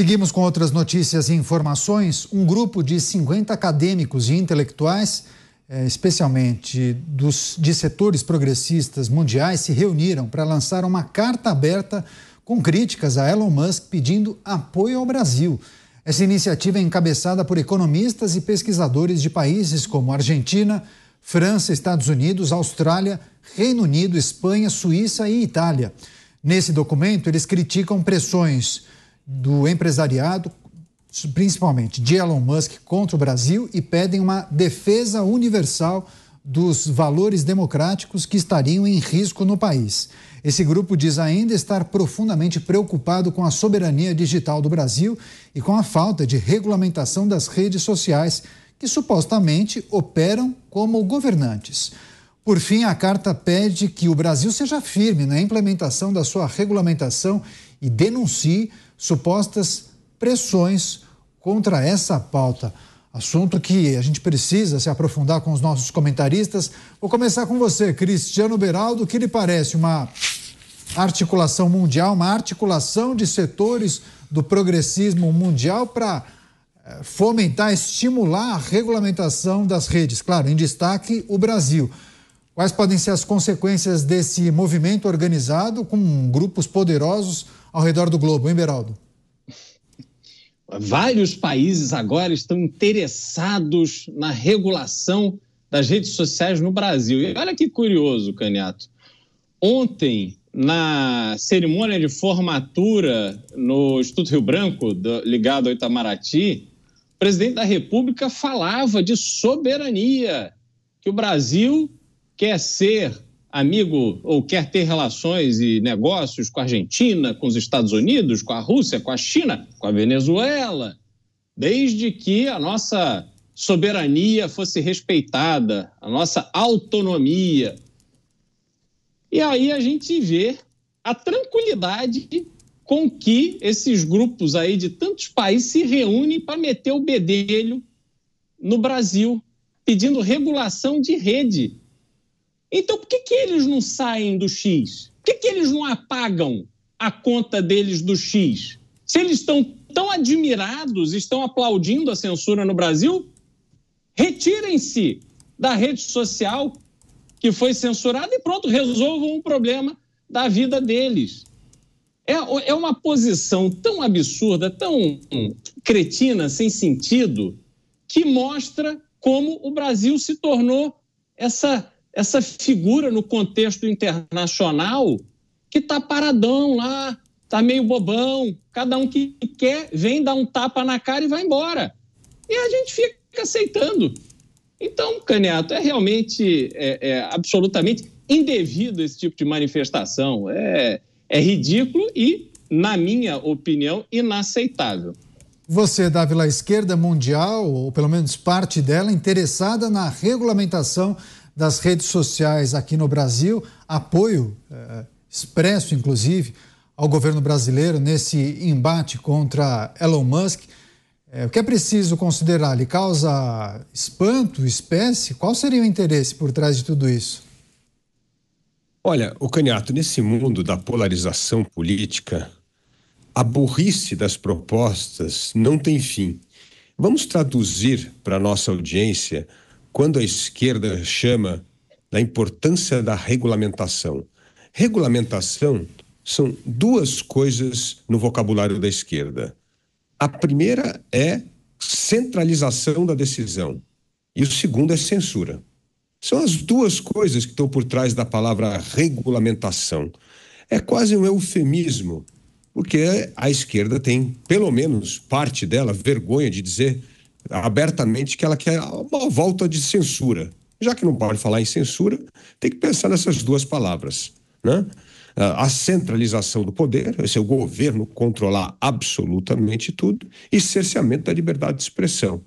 Seguimos com outras notícias e informações. Um grupo de 50 acadêmicos e intelectuais, é, especialmente dos, de setores progressistas mundiais, se reuniram para lançar uma carta aberta com críticas a Elon Musk pedindo apoio ao Brasil. Essa iniciativa é encabeçada por economistas e pesquisadores de países como Argentina, França, Estados Unidos, Austrália, Reino Unido, Espanha, Suíça e Itália. Nesse documento, eles criticam pressões do empresariado, principalmente de Elon Musk, contra o Brasil e pedem uma defesa universal dos valores democráticos que estariam em risco no país. Esse grupo diz ainda estar profundamente preocupado com a soberania digital do Brasil e com a falta de regulamentação das redes sociais que supostamente operam como governantes. Por fim, a carta pede que o Brasil seja firme na implementação da sua regulamentação e denuncie supostas pressões contra essa pauta. Assunto que a gente precisa se aprofundar com os nossos comentaristas. Vou começar com você, Cristiano Beraldo, que lhe parece uma articulação mundial, uma articulação de setores do progressismo mundial para eh, fomentar, estimular a regulamentação das redes. Claro, em destaque o Brasil. Quais podem ser as consequências desse movimento organizado com grupos poderosos? ao redor do globo, hein, Beraldo? Vários países agora estão interessados na regulação das redes sociais no Brasil. E olha que curioso, Caniato. Ontem, na cerimônia de formatura no Instituto Rio Branco, ligado ao Itamaraty, o presidente da República falava de soberania, que o Brasil quer ser amigo ou quer ter relações e negócios com a Argentina, com os Estados Unidos, com a Rússia, com a China, com a Venezuela, desde que a nossa soberania fosse respeitada, a nossa autonomia. E aí a gente vê a tranquilidade com que esses grupos aí de tantos países se reúnem para meter o bedelho no Brasil, pedindo regulação de rede então, por que, que eles não saem do X? Por que, que eles não apagam a conta deles do X? Se eles estão tão admirados, estão aplaudindo a censura no Brasil, retirem-se da rede social que foi censurada e pronto, resolvam um problema da vida deles. É, é uma posição tão absurda, tão cretina, sem sentido, que mostra como o Brasil se tornou essa essa figura no contexto internacional que está paradão lá, está meio bobão, cada um que quer vem dar um tapa na cara e vai embora. E a gente fica aceitando. Então, Caneato, é realmente é, é absolutamente indevido esse tipo de manifestação. É, é ridículo e, na minha opinião, inaceitável. Você, é Dávila, esquerda mundial, ou pelo menos parte dela, interessada na regulamentação das redes sociais aqui no Brasil, apoio eh, expresso, inclusive, ao governo brasileiro nesse embate contra Elon Musk. Eh, o que é preciso considerar? Ele causa espanto, espécie? Qual seria o interesse por trás de tudo isso? Olha, o Caniato, nesse mundo da polarização política, a burrice das propostas não tem fim. Vamos traduzir para a nossa audiência quando a esquerda chama da importância da regulamentação. Regulamentação são duas coisas no vocabulário da esquerda. A primeira é centralização da decisão, e o segundo é censura. São as duas coisas que estão por trás da palavra regulamentação. É quase um eufemismo, porque a esquerda tem, pelo menos parte dela, vergonha de dizer abertamente que ela quer uma volta de censura. Já que não pode falar em censura, tem que pensar nessas duas palavras. Né? Ah, a centralização do poder, esse é o governo controlar absolutamente tudo, e cerceamento da liberdade de expressão.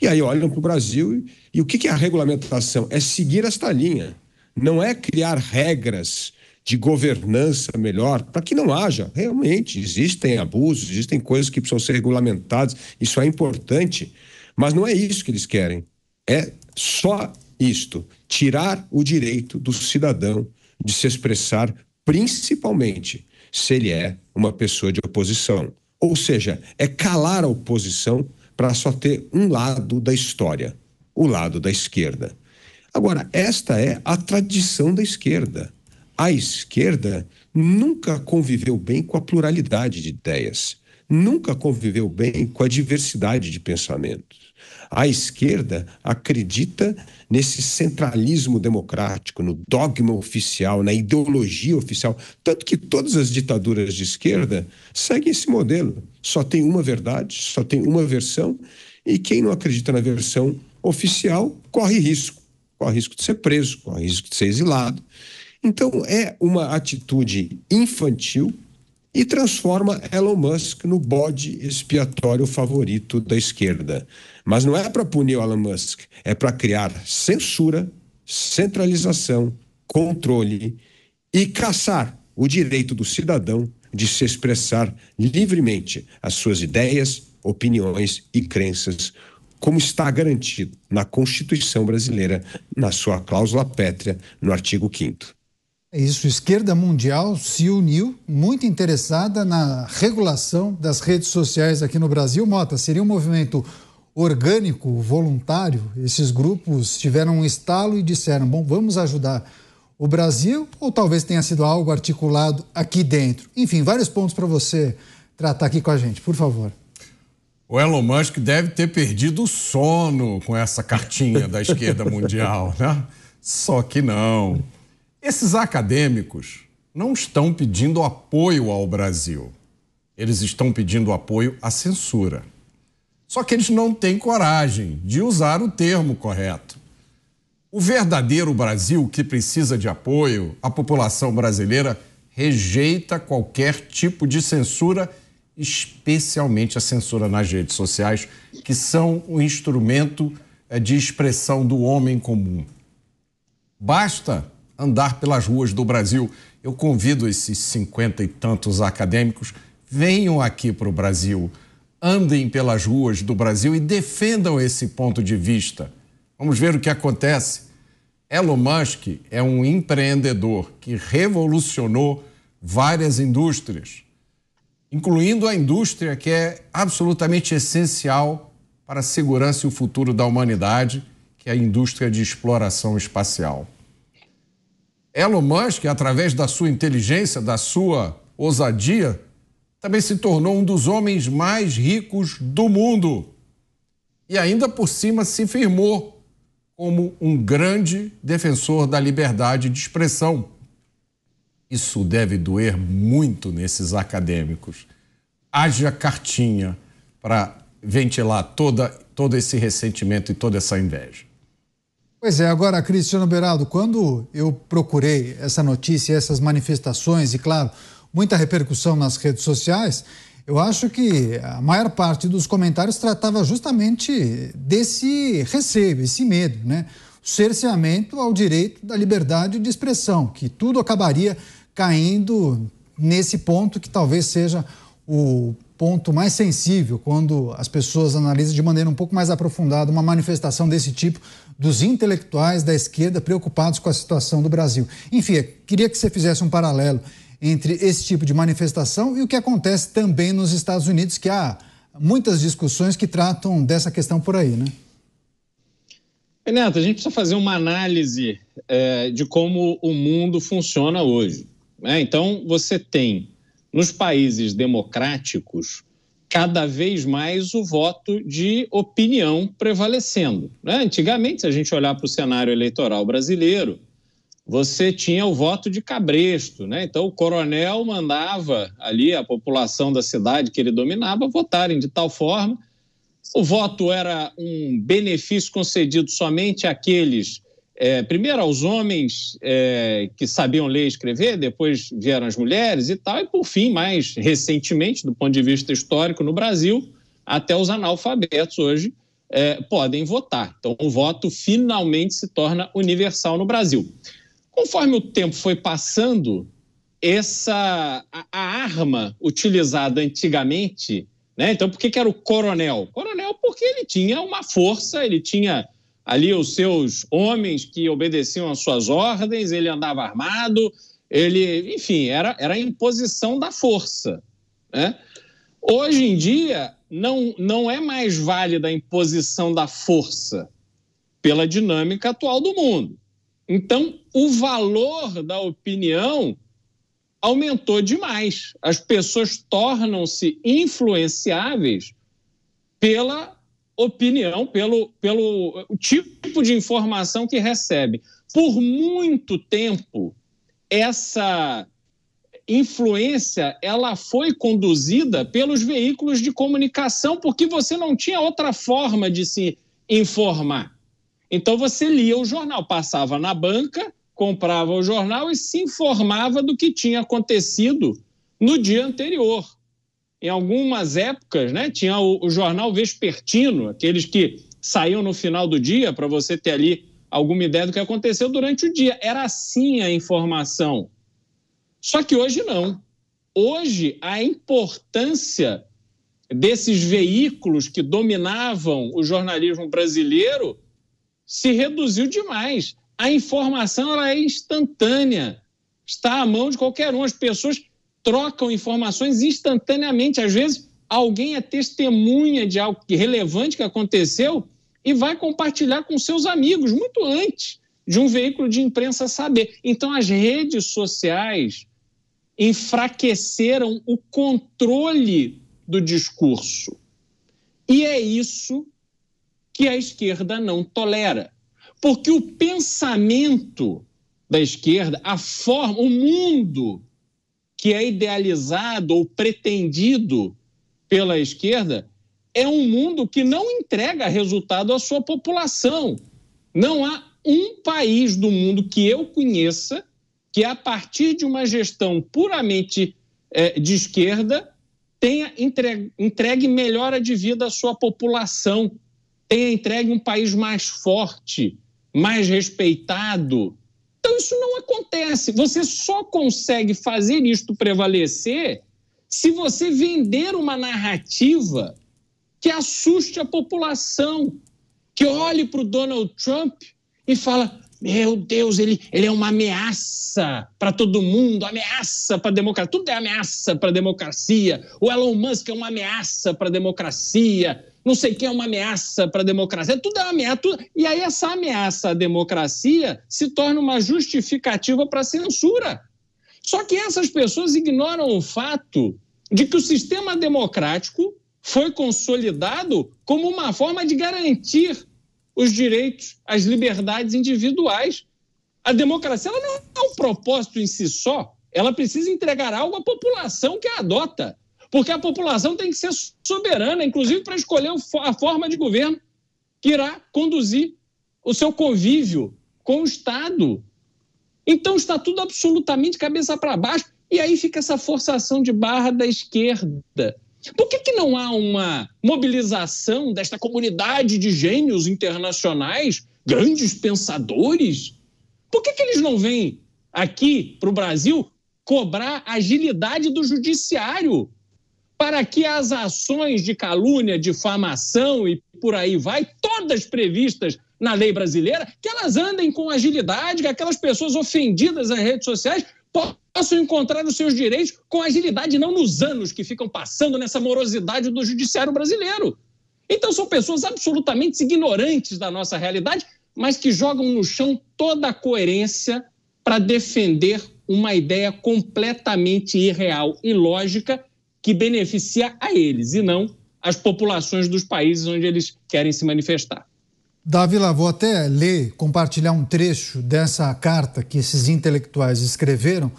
E aí olham para o Brasil e, e o que, que é a regulamentação? É seguir esta linha. Não é criar regras de governança melhor, para que não haja. Realmente, existem abusos, existem coisas que precisam ser regulamentadas, isso é importante. Mas não é isso que eles querem. É só isto: tirar o direito do cidadão de se expressar, principalmente se ele é uma pessoa de oposição. Ou seja, é calar a oposição para só ter um lado da história, o lado da esquerda. Agora, esta é a tradição da esquerda. A esquerda nunca conviveu bem com a pluralidade de ideias, nunca conviveu bem com a diversidade de pensamentos. A esquerda acredita nesse centralismo democrático, no dogma oficial, na ideologia oficial. Tanto que todas as ditaduras de esquerda seguem esse modelo. Só tem uma verdade, só tem uma versão, e quem não acredita na versão oficial corre risco. Corre risco de ser preso, corre risco de ser exilado. Então, é uma atitude infantil e transforma Elon Musk no bode expiatório favorito da esquerda. Mas não é para punir o Elon Musk, é para criar censura, centralização, controle e caçar o direito do cidadão de se expressar livremente as suas ideias, opiniões e crenças, como está garantido na Constituição brasileira, na sua cláusula pétrea, no artigo 5. É isso, esquerda mundial se uniu, muito interessada na regulação das redes sociais aqui no Brasil. Mota, seria um movimento orgânico, voluntário, esses grupos tiveram um estalo e disseram: bom, vamos ajudar o Brasil, ou talvez tenha sido algo articulado aqui dentro. Enfim, vários pontos para você tratar aqui com a gente, por favor. O Elon Musk deve ter perdido o sono com essa cartinha da esquerda mundial, né? Só que não. Esses acadêmicos não estão pedindo apoio ao Brasil. Eles estão pedindo apoio à censura. Só que eles não têm coragem de usar o termo correto. O verdadeiro Brasil que precisa de apoio, a população brasileira rejeita qualquer tipo de censura, especialmente a censura nas redes sociais, que são um instrumento eh, de expressão do homem comum. Basta andar pelas ruas do Brasil. Eu convido esses cinquenta e tantos acadêmicos, venham aqui para o Brasil andem pelas ruas do Brasil e defendam esse ponto de vista. Vamos ver o que acontece. Elon Musk é um empreendedor que revolucionou várias indústrias, incluindo a indústria que é absolutamente essencial para a segurança e o futuro da humanidade, que é a indústria de exploração espacial. Elon Musk, através da sua inteligência, da sua ousadia, também se tornou um dos homens mais ricos do mundo. E ainda por cima se firmou como um grande defensor da liberdade de expressão. Isso deve doer muito nesses acadêmicos. Haja cartinha para ventilar toda, todo esse ressentimento e toda essa inveja. Pois é, agora, Cristiano Beraldo, quando eu procurei essa notícia, essas manifestações, e claro, muita repercussão nas redes sociais, eu acho que a maior parte dos comentários tratava justamente desse receio, esse medo, né? O cerceamento ao direito da liberdade de expressão, que tudo acabaria caindo nesse ponto que talvez seja o ponto mais sensível quando as pessoas analisam de maneira um pouco mais aprofundada uma manifestação desse tipo dos intelectuais da esquerda preocupados com a situação do Brasil. Enfim, queria que você fizesse um paralelo entre esse tipo de manifestação e o que acontece também nos Estados Unidos, que há muitas discussões que tratam dessa questão por aí, né? Neto, a gente precisa fazer uma análise é, de como o mundo funciona hoje. Né? Então, você tem nos países democráticos cada vez mais o voto de opinião prevalecendo. Né? Antigamente, se a gente olhar para o cenário eleitoral brasileiro, você tinha o voto de cabresto, né? Então o coronel mandava ali a população da cidade que ele dominava votarem de tal forma. O voto era um benefício concedido somente àqueles, é, primeiro aos homens é, que sabiam ler e escrever, depois vieram as mulheres e tal, e por fim, mais recentemente, do ponto de vista histórico, no Brasil, até os analfabetos hoje é, podem votar. Então o voto finalmente se torna universal no Brasil. Conforme o tempo foi passando, essa a, a arma utilizada antigamente, né? Então, por que, que era o coronel? Coronel, porque ele tinha uma força, ele tinha ali os seus homens que obedeciam às suas ordens, ele andava armado, ele, enfim, era, era a imposição da força. Né? Hoje em dia, não, não é mais válida a imposição da força pela dinâmica atual do mundo. Então, o valor da opinião aumentou demais. As pessoas tornam-se influenciáveis pela opinião, pelo, pelo tipo de informação que recebem. Por muito tempo, essa influência ela foi conduzida pelos veículos de comunicação, porque você não tinha outra forma de se informar. Então você lia o jornal, passava na banca, comprava o jornal e se informava do que tinha acontecido no dia anterior. Em algumas épocas, né, tinha o, o jornal vespertino, aqueles que saíam no final do dia para você ter ali alguma ideia do que aconteceu durante o dia. Era assim a informação. Só que hoje não. Hoje a importância desses veículos que dominavam o jornalismo brasileiro se reduziu demais. A informação ela é instantânea, está à mão de qualquer um. As pessoas trocam informações instantaneamente. Às vezes, alguém é testemunha de algo relevante que aconteceu e vai compartilhar com seus amigos muito antes de um veículo de imprensa saber. Então, as redes sociais enfraqueceram o controle do discurso. E é isso que a esquerda não tolera. Porque o pensamento da esquerda, a forma, o mundo que é idealizado ou pretendido pela esquerda é um mundo que não entrega resultado à sua população. Não há um país do mundo que eu conheça que, a partir de uma gestão puramente eh, de esquerda, tenha entregue, entregue melhora de vida à sua população tenha entregue um país mais forte, mais respeitado. Então, isso não acontece. Você só consegue fazer isto prevalecer se você vender uma narrativa que assuste a população, que olhe para o Donald Trump e fala: meu Deus, ele, ele é uma ameaça para todo mundo, ameaça para a democracia. Tudo é ameaça para a democracia. O Elon Musk é uma ameaça para a democracia não sei quem é uma ameaça para a democracia. Tudo é uma ameaça. Tudo... E aí essa ameaça à democracia se torna uma justificativa para a censura. Só que essas pessoas ignoram o fato de que o sistema democrático foi consolidado como uma forma de garantir os direitos, as liberdades individuais. A democracia ela não é um propósito em si só, ela precisa entregar algo à população que a adota. Porque a população tem que ser soberana, inclusive para escolher a forma de governo que irá conduzir o seu convívio com o Estado. Então está tudo absolutamente cabeça para baixo. E aí fica essa forçação de barra da esquerda. Por que, que não há uma mobilização desta comunidade de gênios internacionais, grandes pensadores? Por que, que eles não vêm aqui para o Brasil cobrar agilidade do judiciário? para que as ações de calúnia, difamação e por aí vai, todas previstas na lei brasileira, que elas andem com agilidade, que aquelas pessoas ofendidas nas redes sociais possam encontrar os seus direitos com agilidade, não nos anos que ficam passando nessa morosidade do judiciário brasileiro. Então são pessoas absolutamente ignorantes da nossa realidade, mas que jogam no chão toda a coerência para defender uma ideia completamente irreal e lógica que beneficia a eles e não as populações dos países onde eles querem se manifestar. Davi, lá, vou até ler, compartilhar um trecho dessa carta que esses intelectuais escreveram.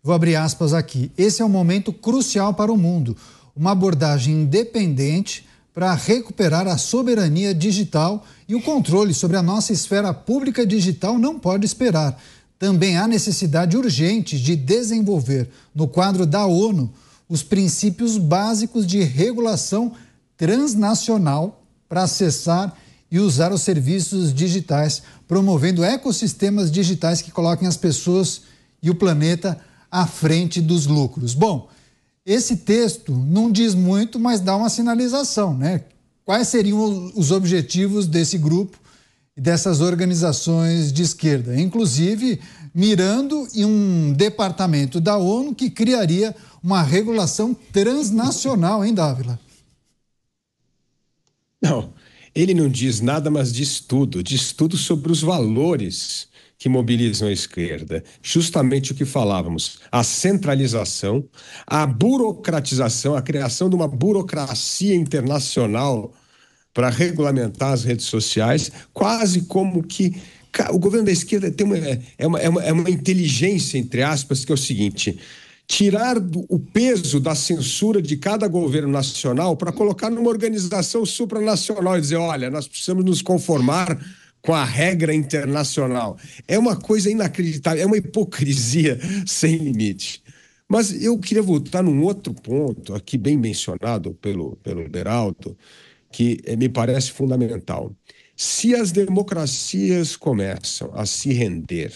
Vou abrir aspas aqui. Esse é um momento crucial para o mundo. Uma abordagem independente para recuperar a soberania digital e o controle sobre a nossa esfera pública digital não pode esperar. Também há necessidade urgente de desenvolver, no quadro da ONU, os princípios básicos de regulação transnacional para acessar e usar os serviços digitais, promovendo ecossistemas digitais que coloquem as pessoas e o planeta à frente dos lucros. Bom, esse texto não diz muito, mas dá uma sinalização, né? Quais seriam os objetivos desse grupo e dessas organizações de esquerda, inclusive mirando em um departamento da ONU que criaria uma regulação transnacional, hein, Dávila? Não, ele não diz nada, mas diz tudo. Diz tudo sobre os valores que mobilizam a esquerda. Justamente o que falávamos: a centralização, a burocratização, a criação de uma burocracia internacional para regulamentar as redes sociais, quase como que o governo da esquerda tem uma, é, é, uma, é, uma, é uma inteligência, entre aspas, que é o seguinte: tirar do, o peso da censura de cada governo nacional para colocar numa organização supranacional e dizer: olha, nós precisamos nos conformar com a regra internacional. É uma coisa inacreditável, é uma hipocrisia sem limite. Mas eu queria voltar num outro ponto, aqui bem mencionado pelo, pelo Beraldo, que eh, me parece fundamental. Se as democracias começam a se render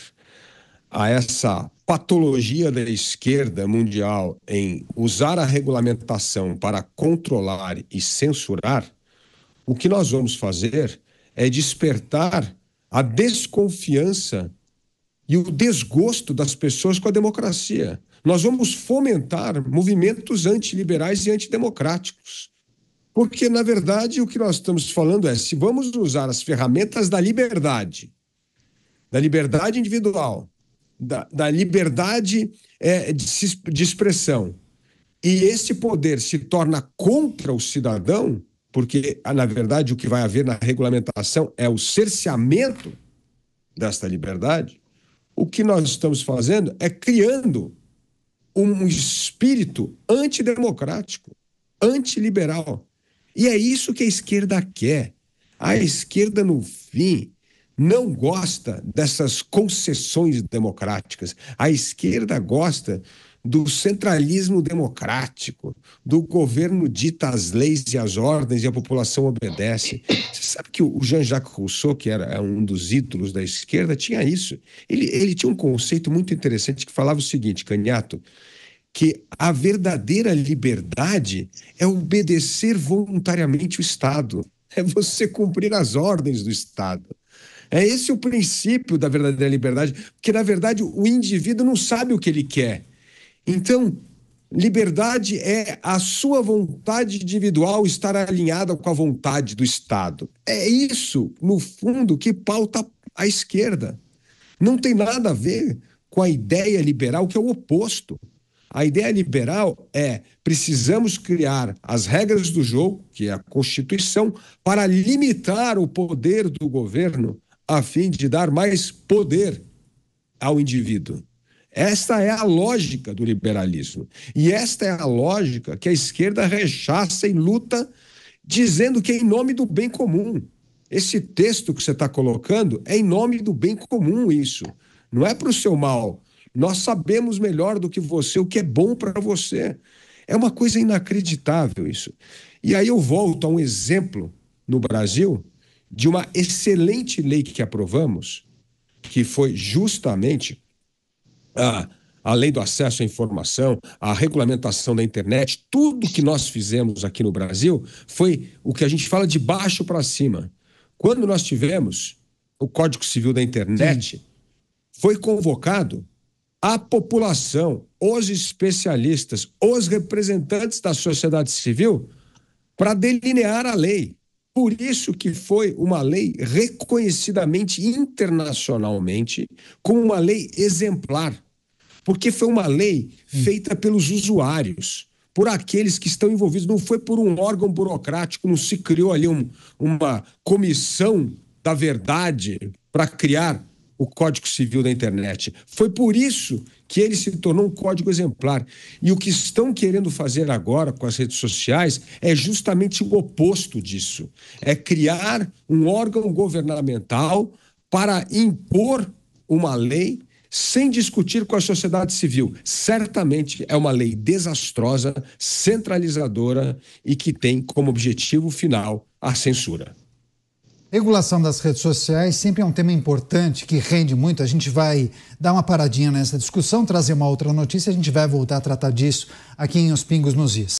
a essa patologia da esquerda mundial em usar a regulamentação para controlar e censurar, o que nós vamos fazer é despertar a desconfiança e o desgosto das pessoas com a democracia. Nós vamos fomentar movimentos antiliberais e antidemocráticos. Porque, na verdade, o que nós estamos falando é: se vamos usar as ferramentas da liberdade, da liberdade individual, da, da liberdade é, de, de expressão, e esse poder se torna contra o cidadão, porque, na verdade, o que vai haver na regulamentação é o cerceamento desta liberdade, o que nós estamos fazendo é criando um espírito antidemocrático, antiliberal, e é isso que a esquerda quer. A esquerda, no fim, não gosta dessas concessões democráticas. A esquerda gosta do centralismo democrático, do governo dita as leis e as ordens e a população obedece. Você sabe que o Jean-Jacques Rousseau, que era é um dos ídolos da esquerda, tinha isso. Ele, ele tinha um conceito muito interessante que falava o seguinte, Canhato, que a verdadeira liberdade é obedecer voluntariamente o Estado, é você cumprir as ordens do Estado. É esse o princípio da verdadeira liberdade, porque na verdade o indivíduo não sabe o que ele quer. Então, liberdade é a sua vontade individual estar alinhada com a vontade do Estado. É isso, no fundo, que pauta a esquerda. Não tem nada a ver com a ideia liberal, que é o oposto. A ideia liberal é precisamos criar as regras do jogo, que é a Constituição, para limitar o poder do governo a fim de dar mais poder ao indivíduo. Esta é a lógica do liberalismo. E esta é a lógica que a esquerda rechaça e luta, dizendo que é em nome do bem comum. Esse texto que você está colocando é em nome do bem comum, isso. Não é para o seu mal. Nós sabemos melhor do que você o que é bom para você. É uma coisa inacreditável isso. E aí eu volto a um exemplo no Brasil de uma excelente lei que aprovamos, que foi justamente a, a lei do acesso à informação, a regulamentação da internet, tudo que nós fizemos aqui no Brasil foi o que a gente fala de baixo para cima. Quando nós tivemos o Código Civil da Internet, Sim. foi convocado a população, os especialistas, os representantes da sociedade civil para delinear a lei. Por isso que foi uma lei reconhecidamente internacionalmente como uma lei exemplar, porque foi uma lei feita pelos usuários, por aqueles que estão envolvidos, não foi por um órgão burocrático, não se criou ali um, uma comissão da verdade para criar o Código Civil da internet. Foi por isso que ele se tornou um código exemplar. E o que estão querendo fazer agora com as redes sociais é justamente o oposto disso. É criar um órgão governamental para impor uma lei sem discutir com a sociedade civil. Certamente é uma lei desastrosa, centralizadora e que tem como objetivo final a censura. Regulação das redes sociais sempre é um tema importante que rende muito. A gente vai dar uma paradinha nessa discussão, trazer uma outra notícia, a gente vai voltar a tratar disso aqui em Os Pingos nos Is.